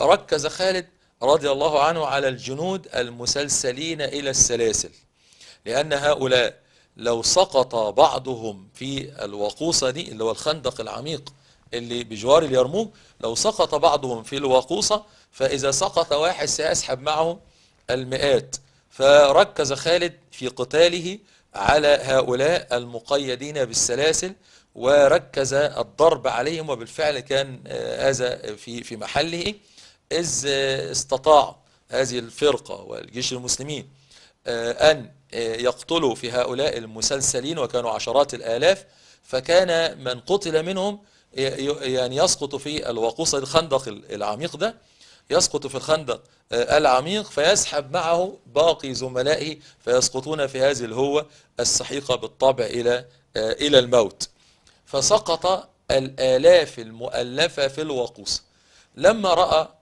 ركز خالد رضي الله عنه على الجنود المسلسلين إلى السلاسل لأن هؤلاء لو سقط بعضهم في الوقوصة دي اللي هو الخندق العميق اللي بجوار اليرموك لو سقط بعضهم في الوقوصة فإذا سقط واحد سيسحب معه المئات فركز خالد في قتاله على هؤلاء المقيدين بالسلاسل وركز الضرب عليهم وبالفعل كان آه، هذا في في محله إذ استطاع هذه الفرقة والجيش المسلمين آه، أن آه، يقتلوا في هؤلاء المسلسلين وكانوا عشرات الآلاف فكان من قتل منهم يعني يسقط في الوقوصة الخندق العميق ده يسقط في الخندق آه، العميق فيسحب معه باقي زملائه فيسقطون في هذه الهوة السحيقة بالطبع إلى إلى الموت فسقط الآلاف المؤلفة في الوقوصة لما رأى